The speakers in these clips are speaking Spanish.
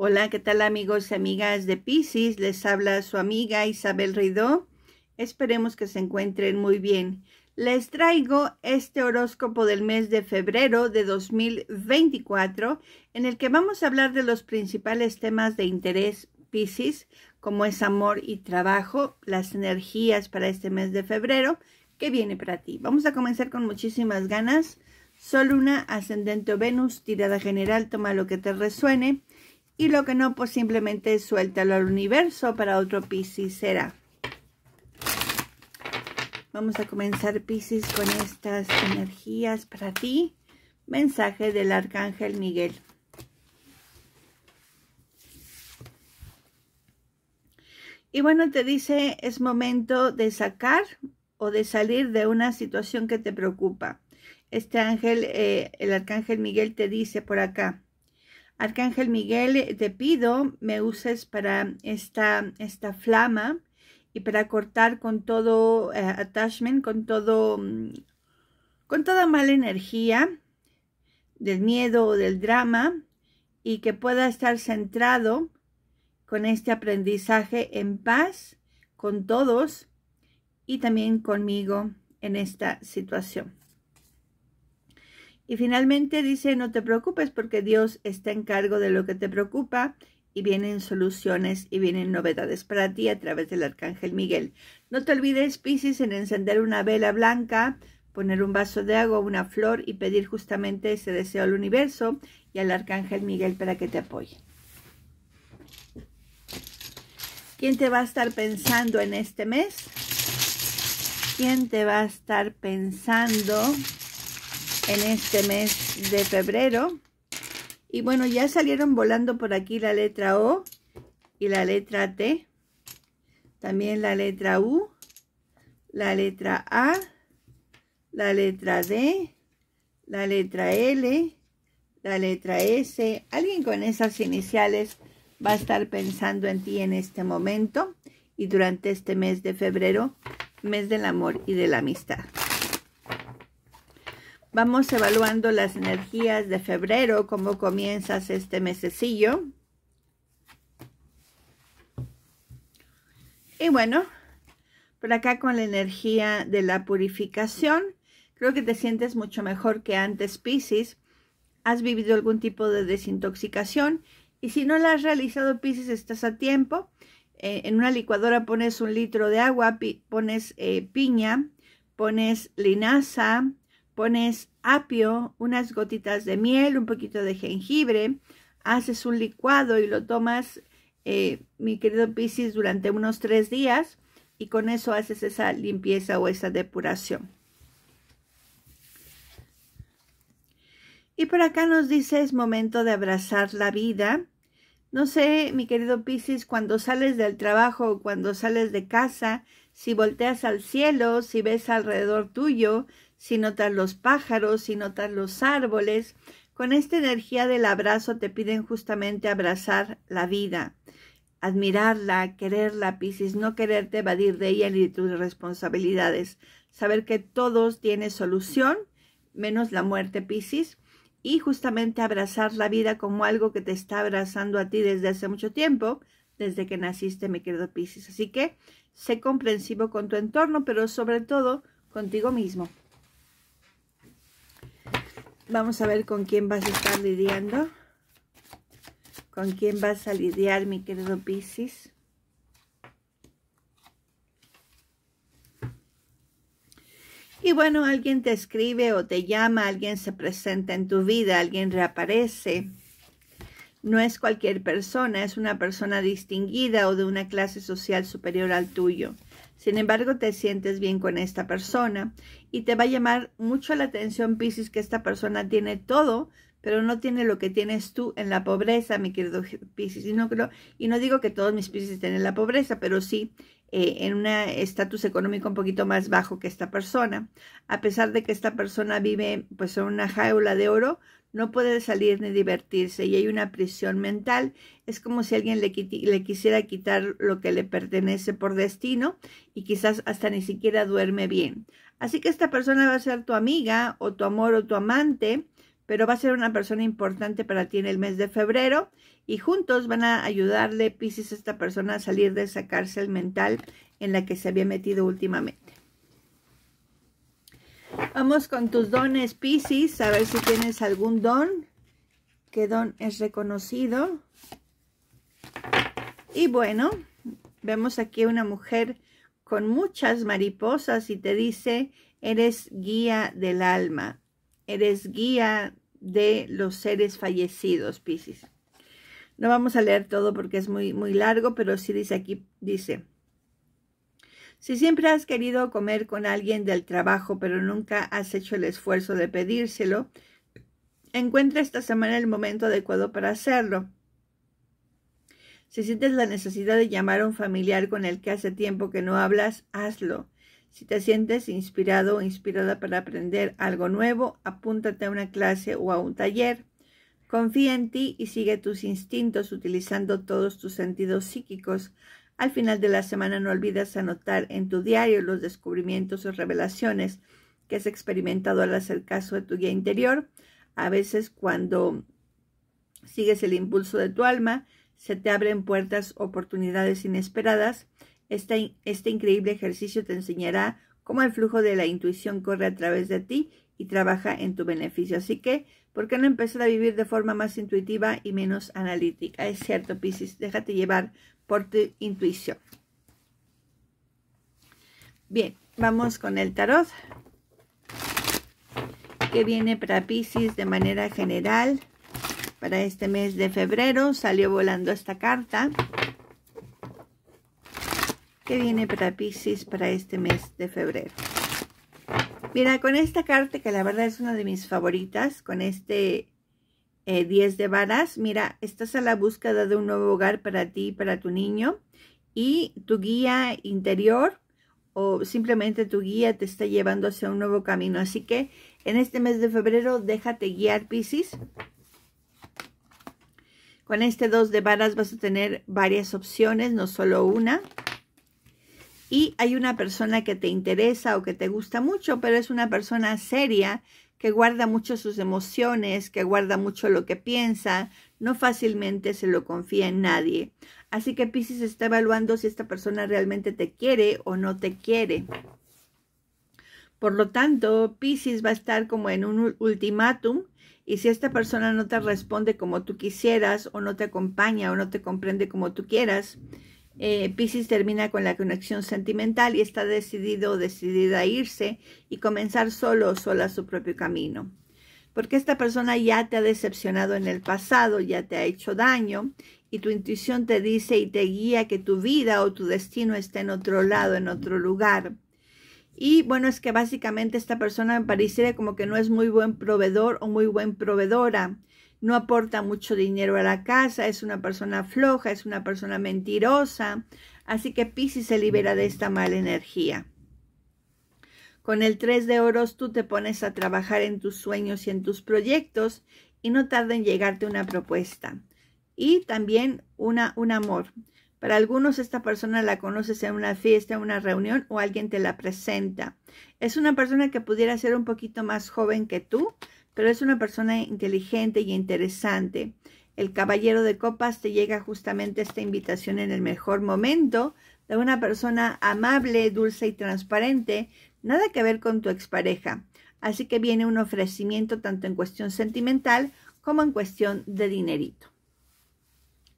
Hola, ¿qué tal amigos y amigas de Pisces? Les habla su amiga Isabel Ridó. Esperemos que se encuentren muy bien. Les traigo este horóscopo del mes de febrero de 2024, en el que vamos a hablar de los principales temas de interés Pisces, como es amor y trabajo, las energías para este mes de febrero, que viene para ti. Vamos a comenzar con muchísimas ganas. Sol, una ascendente o Venus, tirada general, toma lo que te resuene. Y lo que no, pues simplemente suéltalo al universo para otro Pisces será. Vamos a comenzar Pisces con estas energías para ti. Mensaje del Arcángel Miguel. Y bueno, te dice, es momento de sacar o de salir de una situación que te preocupa. Este ángel, eh, el arcángel Miguel te dice por acá, Arcángel Miguel, eh, te pido me uses para esta, esta flama y para cortar con todo eh, attachment, con todo, mm, con toda mala energía del miedo o del drama y que pueda estar centrado con este aprendizaje en paz con todos y también conmigo en esta situación. Y finalmente dice, no te preocupes porque Dios está en cargo de lo que te preocupa y vienen soluciones y vienen novedades para ti a través del Arcángel Miguel. No te olvides, Pisces, en encender una vela blanca, poner un vaso de agua, una flor y pedir justamente ese deseo al universo y al Arcángel Miguel para que te apoye. ¿Quién te va a estar pensando en este mes? ¿Quién te va a estar pensando? en este mes de febrero. Y bueno, ya salieron volando por aquí la letra O y la letra T. También la letra U, la letra A, la letra D, la letra L, la letra S. Alguien con esas iniciales va a estar pensando en ti en este momento y durante este mes de febrero, mes del amor y de la amistad. Vamos evaluando las energías de febrero, cómo comienzas este mesecillo. Y bueno, por acá con la energía de la purificación, creo que te sientes mucho mejor que antes, Pisces. Has vivido algún tipo de desintoxicación y si no la has realizado, Pisces, estás a tiempo. Eh, en una licuadora pones un litro de agua, pones eh, piña, pones linaza, pones apio, unas gotitas de miel, un poquito de jengibre, haces un licuado y lo tomas, eh, mi querido Piscis, durante unos tres días y con eso haces esa limpieza o esa depuración. Y por acá nos dice es momento de abrazar la vida. No sé, mi querido Piscis, cuando sales del trabajo o cuando sales de casa, si volteas al cielo, si ves alrededor tuyo, si notas los pájaros, si notas los árboles, con esta energía del abrazo te piden justamente abrazar la vida, admirarla, quererla, Piscis, no quererte evadir de ella ni de tus responsabilidades, saber que todos tienen solución, menos la muerte, Piscis, y justamente abrazar la vida como algo que te está abrazando a ti desde hace mucho tiempo, desde que naciste, mi querido Piscis. Así que sé comprensivo con tu entorno, pero sobre todo contigo mismo. Vamos a ver con quién vas a estar lidiando. Con quién vas a lidiar, mi querido Piscis. Y bueno, alguien te escribe o te llama, alguien se presenta en tu vida, alguien reaparece. No es cualquier persona, es una persona distinguida o de una clase social superior al tuyo. Sin embargo, te sientes bien con esta persona y te va a llamar mucho la atención, Pisces, que esta persona tiene todo, pero no tiene lo que tienes tú en la pobreza, mi querido Pisces. Y no, creo, y no digo que todos mis Pisces tienen la pobreza, pero sí eh, en un estatus económico un poquito más bajo que esta persona. A pesar de que esta persona vive pues en una jaula de oro, no puede salir ni divertirse y hay una prisión mental. Es como si alguien le, quisiera quitar lo que le pertenece por destino y quizás hasta ni siquiera duerme bien. Así que esta persona va a ser tu amiga o tu amor o tu amante, pero va a ser una persona importante para ti en el mes de febrero y juntos van a ayudarle, Pisces, a esta persona a salir de esa cárcel mental en la que se había metido últimamente. Vamos con tus dones, Pisces, a ver si tienes algún don. ¿Qué don es reconocido? Y bueno, vemos aquí una mujer con muchas mariposas y te dice, eres guía del alma, eres guía de los seres fallecidos, Pisces. No vamos a leer todo porque es muy, muy largo, pero sí dice aquí, dice, si siempre has querido comer con alguien del trabajo, pero nunca has hecho el esfuerzo de pedírselo, encuentra esta semana el momento adecuado para hacerlo. Si sientes la necesidad de llamar a un familiar con el que hace tiempo que no hablas, hazlo. Si te sientes inspirado o inspirada para aprender algo nuevo, apúntate a una clase o a un taller. Confía en ti y sigue tus instintos utilizando todos tus sentidos psíquicos. Al final de la semana no olvides anotar en tu diario los descubrimientos o revelaciones que has experimentado al hacer caso de tu guía interior. A veces cuando sigues el impulso de tu alma, se te abren puertas, oportunidades inesperadas. Este, este increíble ejercicio te enseñará cómo el flujo de la intuición corre a través de ti y trabaja en tu beneficio. Así que, ¿por qué no empezar a vivir de forma más intuitiva y menos analítica? Es cierto, Piscis, déjate llevar por tu intuición. Bien, vamos con el tarot que viene para Pisces de manera general para este mes de febrero. Salió volando esta carta que viene para Pisces para este mes de febrero. Mira, con esta carta, que la verdad es una de mis favoritas, con este 10 eh, de varas, mira, estás a la búsqueda de un nuevo hogar para ti y para tu niño y tu guía interior o simplemente tu guía te está llevando hacia un nuevo camino. Así que en este mes de febrero déjate guiar, Piscis. Con este 2 de varas vas a tener varias opciones, no solo una y hay una persona que te interesa o que te gusta mucho, pero es una persona seria que guarda mucho sus emociones, que guarda mucho lo que piensa, no fácilmente se lo confía en nadie. Así que Pisces está evaluando si esta persona realmente te quiere o no te quiere. Por lo tanto, Pisces va a estar como en un ultimátum y si esta persona no te responde como tú quisieras o no te acompaña o no te comprende como tú quieras, eh, Pisces termina con la conexión sentimental y está decidido o decidida a irse y comenzar solo o sola su propio camino. Porque esta persona ya te ha decepcionado en el pasado, ya te ha hecho daño y tu intuición te dice y te guía que tu vida o tu destino está en otro lado, en otro lugar. Y bueno, es que básicamente esta persona me pareciera como que no es muy buen proveedor o muy buen proveedora no aporta mucho dinero a la casa, es una persona floja, es una persona mentirosa. Así que Pisces se libera de esta mala energía. Con el 3 de oros tú te pones a trabajar en tus sueños y en tus proyectos y no tarda en llegarte una propuesta. Y también una, un amor. Para algunos esta persona la conoces en una fiesta, en una reunión o alguien te la presenta. Es una persona que pudiera ser un poquito más joven que tú, pero es una persona inteligente y interesante. El caballero de copas te llega justamente esta invitación en el mejor momento de una persona amable, dulce y transparente, nada que ver con tu expareja. Así que viene un ofrecimiento tanto en cuestión sentimental como en cuestión de dinerito.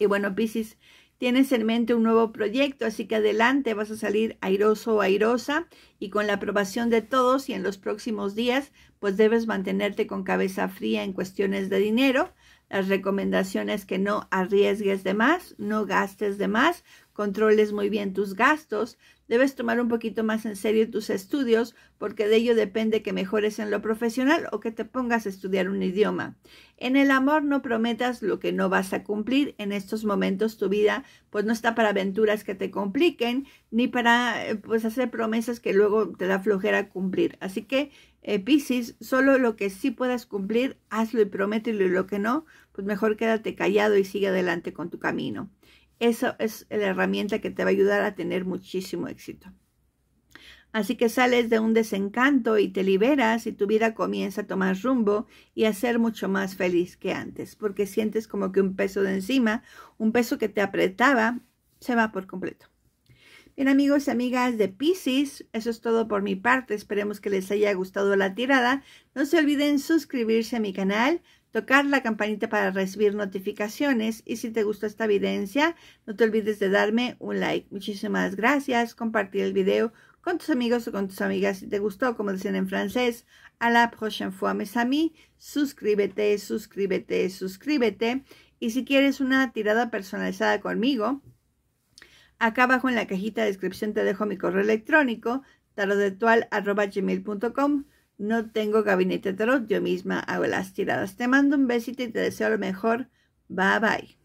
Y bueno, Piscis, Tienes en mente un nuevo proyecto, así que adelante vas a salir airoso o airosa y con la aprobación de todos y en los próximos días, pues debes mantenerte con cabeza fría en cuestiones de dinero. Las recomendaciones que no arriesgues de más, no gastes de más, controles muy bien tus gastos, debes tomar un poquito más en serio tus estudios porque de ello depende que mejores en lo profesional o que te pongas a estudiar un idioma. En el amor no prometas lo que no vas a cumplir. En estos momentos tu vida pues no está para aventuras que te compliquen ni para eh, pues hacer promesas que luego te da flojera cumplir. Así que eh, Pisces, solo lo que sí puedas cumplir, hazlo y promételo y lo que no, pues mejor quédate callado y sigue adelante con tu camino. Eso es la herramienta que te va a ayudar a tener muchísimo éxito. Así que sales de un desencanto y te liberas y tu vida comienza a tomar rumbo y a ser mucho más feliz que antes, porque sientes como que un peso de encima, un peso que te apretaba, se va por completo. Bien amigos y amigas de Pisces, eso es todo por mi parte, esperemos que les haya gustado la tirada. No se olviden suscribirse a mi canal, tocar la campanita para recibir notificaciones y si te gusta esta evidencia, no te olvides de darme un like. Muchísimas gracias, compartir el video con tus amigos o con tus amigas si te gustó, como dicen en francés. A la prochaine fois, mes amis, suscríbete, suscríbete, suscríbete. Y si quieres una tirada personalizada conmigo, acá abajo en la cajita de descripción te dejo mi correo electrónico, tarodetual@gmail.com no tengo gabinete de tarot, yo misma hago las tiradas. Te mando un besito y te deseo lo mejor. Bye bye.